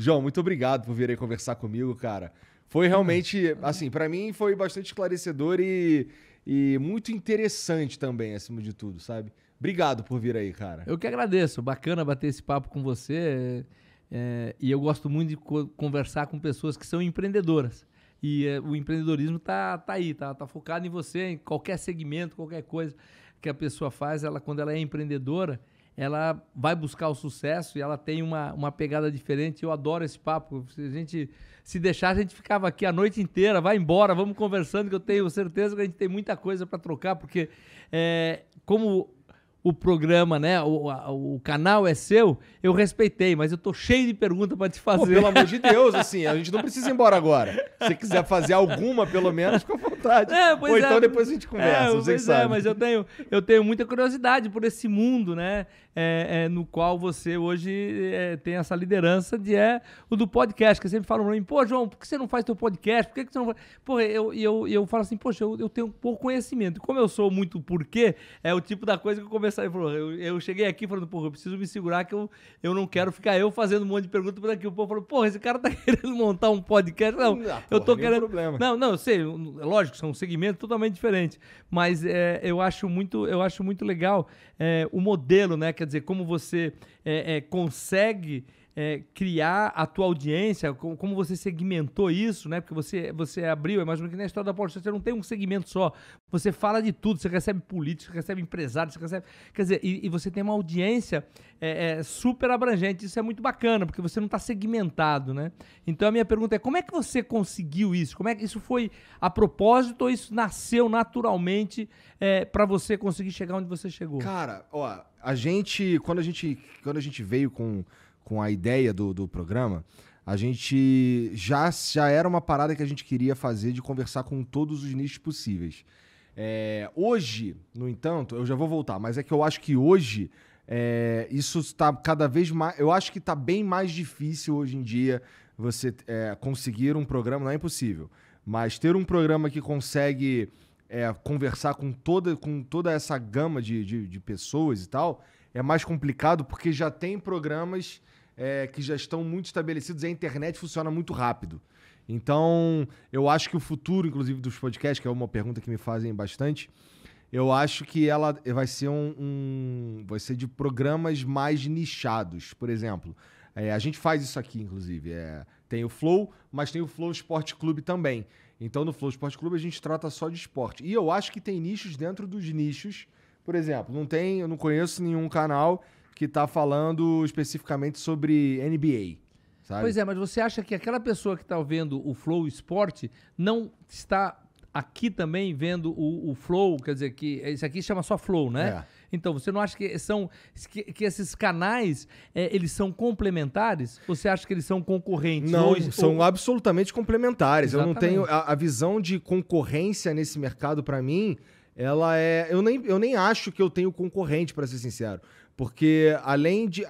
João, muito obrigado por vir aí conversar comigo, cara. Foi realmente, assim, para mim foi bastante esclarecedor e, e muito interessante também, acima de tudo, sabe? Obrigado por vir aí, cara. Eu que agradeço. Bacana bater esse papo com você. É, é, e eu gosto muito de co conversar com pessoas que são empreendedoras. E é, o empreendedorismo tá, tá aí, tá, tá focado em você, em qualquer segmento, qualquer coisa que a pessoa faz, ela quando ela é empreendedora, ela vai buscar o sucesso e ela tem uma, uma pegada diferente. Eu adoro esse papo. Se a gente se deixar, a gente ficava aqui a noite inteira, vai embora, vamos conversando, que eu tenho certeza que a gente tem muita coisa para trocar, porque é, como o programa, né? O, a, o canal é seu, eu respeitei, mas eu tô cheio de pergunta para te fazer. Pô, pelo amor de Deus, assim, a gente não precisa ir embora agora. Se quiser fazer alguma, pelo menos, fica à vontade. É, Ou então é, então depois a gente é, conversa, é, sabe sabem. É, mas eu tenho, eu tenho muita curiosidade por esse mundo, né? é, é, no qual você hoje é, tem essa liderança de é o do podcast, que sempre falam pra mim, pô, João, por que você não faz teu podcast? Por que, que você não faz? Pô, eu, eu, eu falo assim, poxa, eu, eu tenho pouco conhecimento. Como eu sou muito porquê, é o tipo da coisa que eu comecei a falar. Eu, eu cheguei aqui falando, pô, eu preciso me segurar que eu, eu não quero ficar eu fazendo um monte de perguntas por aqui. O povo falou, pô, esse cara tá querendo montar um podcast. Não, não eu tô querendo. Problema. Não, não, eu sei, é lógico, são um segmento totalmente diferente. Mas é, eu acho muito, eu acho muito legal é, o modelo, né? Que dizer, como você é, é, consegue é, criar a tua audiência, como, como, você segmentou isso, né? Porque você, você abriu, imagino que na história da Porsche você não tem um segmento só. Você fala de tudo, você recebe políticos você recebe empresários você recebe. Quer dizer, e, e você tem uma audiência é, é, super abrangente. Isso é muito bacana, porque você não está segmentado, né? Então a minha pergunta é: como é que você conseguiu isso? Como é que isso foi a propósito ou isso nasceu naturalmente é, para você conseguir chegar onde você chegou? Cara, ó, a gente. Quando a gente, quando a gente veio com com a ideia do, do programa, a gente já, já era uma parada que a gente queria fazer de conversar com todos os nichos possíveis. É, hoje, no entanto, eu já vou voltar, mas é que eu acho que hoje é, isso está cada vez mais. Eu acho que está bem mais difícil hoje em dia você é, conseguir um programa, não é impossível, mas ter um programa que consegue é, conversar com toda, com toda essa gama de, de, de pessoas e tal é mais complicado porque já tem programas é, que já estão muito estabelecidos e a internet funciona muito rápido. Então, eu acho que o futuro, inclusive, dos podcasts, que é uma pergunta que me fazem bastante, eu acho que ela vai ser um, um vai ser de programas mais nichados. Por exemplo, é, a gente faz isso aqui, inclusive. É, tem o Flow, mas tem o Flow Esporte Clube também. Então, no Flow Esporte Clube, a gente trata só de esporte. E eu acho que tem nichos dentro dos nichos. Por exemplo, não tem, eu não conheço nenhum canal que está falando especificamente sobre NBA. Sabe? Pois é, mas você acha que aquela pessoa que está vendo o Flow Esporte não está aqui também vendo o, o, Flow, quer dizer, que esse aqui chama só Flow, né? É. Então, você não acha que são que, que esses canais é, eles são complementares? Ou você acha que eles são concorrentes? Não, ou, são ou... absolutamente complementares. Exatamente. Eu não tenho a, a, visão de concorrência nesse mercado para mim. Ela é, eu nem, eu nem acho que eu tenho concorrente, para ser sincero. Porque além de.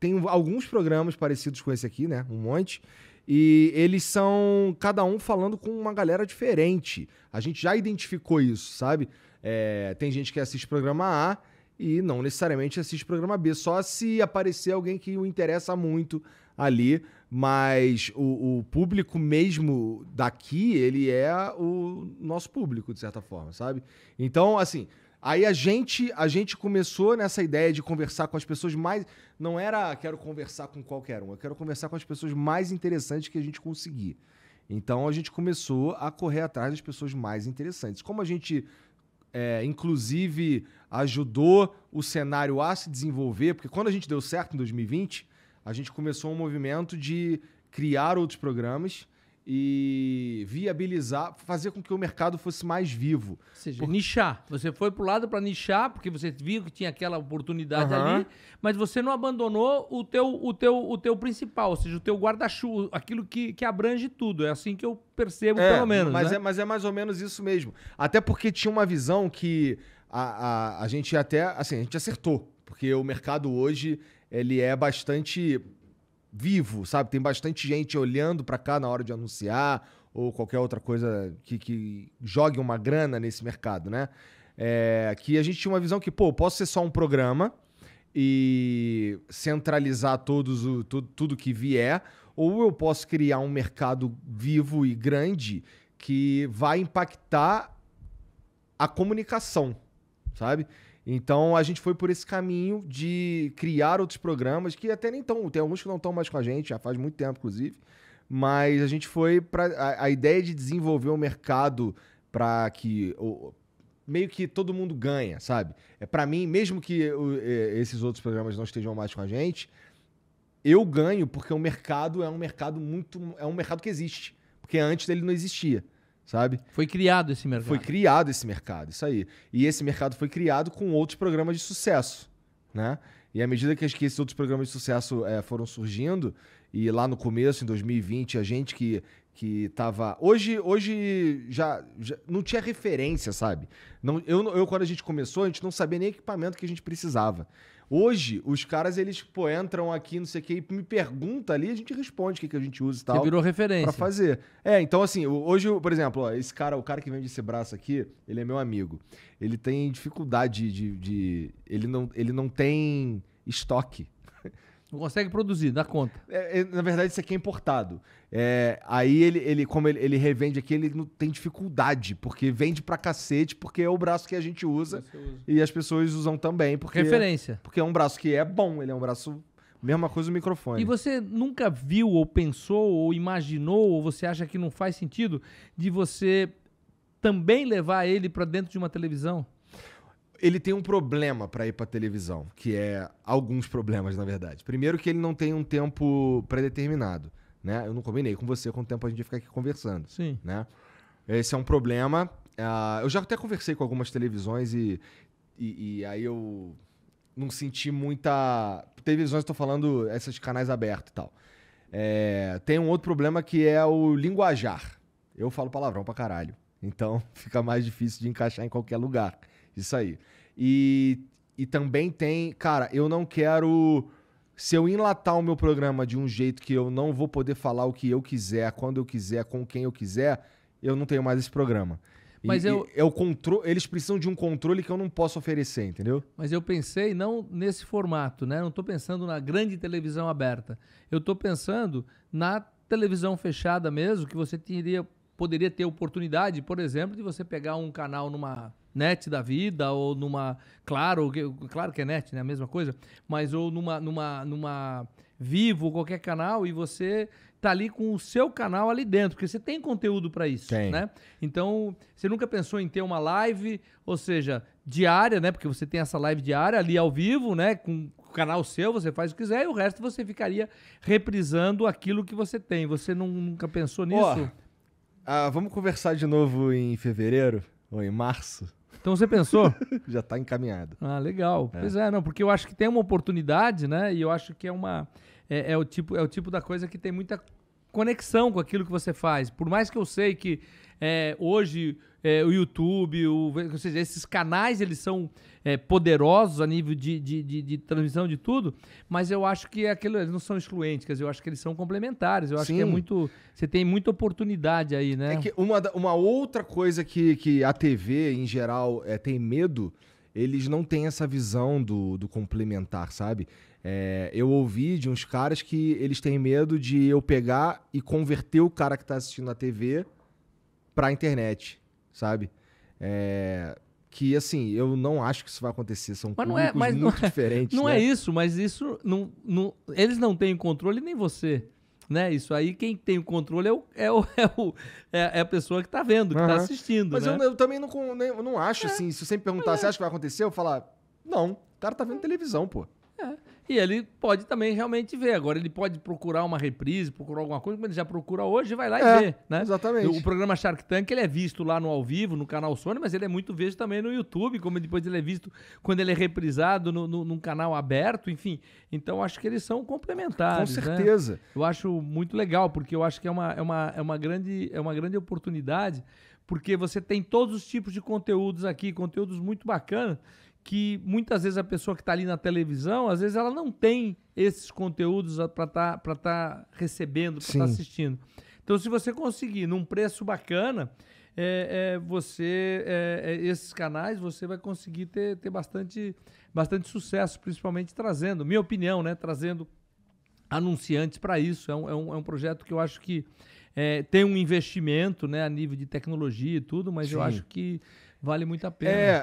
Tem alguns programas parecidos com esse aqui, né? Um monte. E eles são cada um falando com uma galera diferente. A gente já identificou isso, sabe? É, tem gente que assiste programa A e não necessariamente assiste programa B, só se aparecer alguém que o interessa muito ali. Mas o, o público mesmo daqui, ele é o nosso público, de certa forma, sabe? Então, assim, Aí a gente, a gente começou nessa ideia de conversar com as pessoas mais. Não era quero conversar com qualquer um, eu quero conversar com as pessoas mais interessantes que a gente conseguir. Então a gente começou a correr atrás das pessoas mais interessantes. Como a gente, é, inclusive, ajudou o cenário a se desenvolver, porque quando a gente deu certo em 2020, a gente começou um movimento de criar outros programas e viabilizar, fazer com que o mercado fosse mais vivo. Ou seja, por... nichar. Você foi para o lado para nichar, porque você viu que tinha aquela oportunidade uhum. ali, mas você não abandonou o teu, o teu, o teu principal, ou seja, o teu guarda-chuva, aquilo que, que abrange tudo. É assim que eu percebo, é, pelo menos. Mas, né? é, mas é mais ou menos isso mesmo. Até porque tinha uma visão que a, a, a gente até, assim, a gente acertou. Porque o mercado hoje, ele é bastante vivo, sabe? Tem bastante gente olhando para cá na hora de anunciar ou qualquer outra coisa que, que jogue uma grana nesse mercado, né? É, que a gente tinha uma visão que, pô, posso ser só um programa e centralizar todos o, tudo, tudo que vier, ou eu posso criar um mercado vivo e grande que vai impactar a comunicação, sabe? Então a gente foi por esse caminho de criar outros programas que até nem estão, tem alguns que não estão mais com a gente, já faz muito tempo, inclusive. Mas a gente foi para a, a, ideia de desenvolver um mercado para que meio que todo mundo ganha, sabe? É para mim, mesmo que o, é, esses outros programas não estejam mais com a gente, eu ganho porque o mercado é um mercado muito é um mercado que existe, porque antes dele não existia sabe? Foi criado esse mercado. Foi criado esse mercado, isso aí. E esse mercado foi criado com outros programas de sucesso, né? E à medida que esses outros programas de sucesso é, foram surgindo, e lá no começo, em 2020, a gente que que tava. Hoje, hoje já, já não tinha referência, sabe? Não, eu, eu, quando a gente começou, a gente não sabia nem equipamento que a gente precisava. Hoje, os caras, eles, pô, entram aqui, não sei o que, e me pergunta ali, a gente responde o que, que a gente usa e tal. Você virou referência. Pra fazer. É, então assim, hoje, por exemplo, ó, esse cara, o cara que vende esse braço aqui, ele é meu amigo. Ele tem dificuldade de. de, de ele, não, ele não tem estoque não consegue produzir, dá conta. É, é, na verdade, isso aqui é importado. É, aí ele, ele como ele, ele, revende aqui, ele não tem dificuldade, porque vende pra cacete, porque é o braço que a gente usa, usa. e as pessoas usam também. Porque, Referência. Porque é um braço que é bom, ele é um braço. Mesma coisa o microfone. E você nunca viu, ou pensou, ou imaginou, ou você acha que não faz sentido de você também levar ele para dentro de uma televisão? Ele tem um problema para ir para televisão, que é alguns problemas, na verdade. Primeiro que ele não tem um tempo pré-determinado, né? Eu não combinei com você quanto tempo a gente ia ficar aqui conversando, Sim. né? Esse é um problema. Uh, eu já até conversei com algumas televisões e, e, e aí eu não senti muita. Televisões, estou falando essas canais abertos e tal. É, tem um outro problema que é o linguajar. Eu falo palavrão pra caralho. Então fica mais difícil de encaixar em qualquer lugar. Isso aí. E, e também tem, cara, eu não quero. Se eu enlatar o meu programa de um jeito que eu não vou poder falar o que eu quiser, quando eu quiser, com quem eu quiser, eu não tenho mais esse programa. Mas e, eu... é o contro... Eles precisam de um controle que eu não posso oferecer, entendeu? Mas eu pensei não nesse formato, né? Não estou pensando na grande televisão aberta. Eu estou pensando na televisão fechada mesmo, que você teria, poderia ter oportunidade, por exemplo, de você pegar um canal numa net da vida ou numa claro claro que é net né a mesma coisa mas ou numa numa numa vivo qualquer canal e você tá ali com o seu canal ali dentro porque você tem conteúdo para isso tem. né então você nunca pensou em ter uma live ou seja diária né porque você tem essa live diária ali ao vivo né com o canal seu, você faz o que quiser, e o resto você ficaria reprisando aquilo que você tem. Você não, nunca pensou nisso? Oh, ah, vamos conversar de novo em fevereiro ou em março? Então você pensou? Já está encaminhado. Ah, legal. É. Pois é, não, porque eu acho que tem uma oportunidade, né? E eu acho que é uma é, é o tipo é o tipo da coisa que tem muita conexão com aquilo que você faz. Por mais que eu sei que é, hoje, é, o YouTube, o, ou seja, esses canais, eles são é, poderosos a nível de, de, de, de, transmissão de tudo, mas eu acho que aquilo, eles não são excluentes, quer dizer, eu acho que eles são complementares, eu acho Sim. que é muito... Você tem muita oportunidade aí, né? É uma, uma outra coisa que, que a TV, em geral, é, tem medo eles não têm essa visão do, do complementar, sabe? É, eu ouvi de uns caras que eles têm medo de eu pegar e converter o cara que está assistindo a TV para a internet, sabe? É, que assim, eu não acho que isso vai acontecer, são mas não é, mas muito não é, diferentes. Não é né? é isso, mas isso não, não, eles não têm controle nem você. Né? Isso aí, quem tem o controle é, o, é, o, é, o, é, é a pessoa que está vendo, que está assistindo. Mas né? eu, eu, também não, eu não acho, é. assim, se você me perguntar, é. você acha que vai acontecer? Eu falar, não, o cara tá vendo televisão, pô. E ele pode também realmente ver. Agora ele pode procurar uma reprise, procurar alguma coisa, como ele já procura hoje, vai lá é, e vê, né? Exatamente. O, o programa Shark Tank, ele é visto lá no ao vivo, no canal Sony, mas ele é muito visto também no YouTube, como depois ele é visto quando ele é reprisado no, no, num canal aberto, enfim. Então acho que eles são complementares. Com né? certeza. Né? Eu acho muito legal, porque eu acho que é uma, é uma, é uma, grande, é uma grande oportunidade, porque você tem todos os tipos de conteúdos aqui, conteúdos muito bacanas que muitas vezes a pessoa que está ali na televisão, às vezes ela não tem esses conteúdos para estar tá, tá recebendo, para estar tá assistindo. Então, se você conseguir num preço bacana, é, é, você é, é, esses canais você vai conseguir ter, ter bastante, bastante sucesso, principalmente trazendo, minha opinião, né, trazendo anunciantes para isso. É um, é, um, é um projeto que eu acho que é, tem um investimento né, a nível de tecnologia e tudo, mas Sim. eu acho que vale muito a pena. É,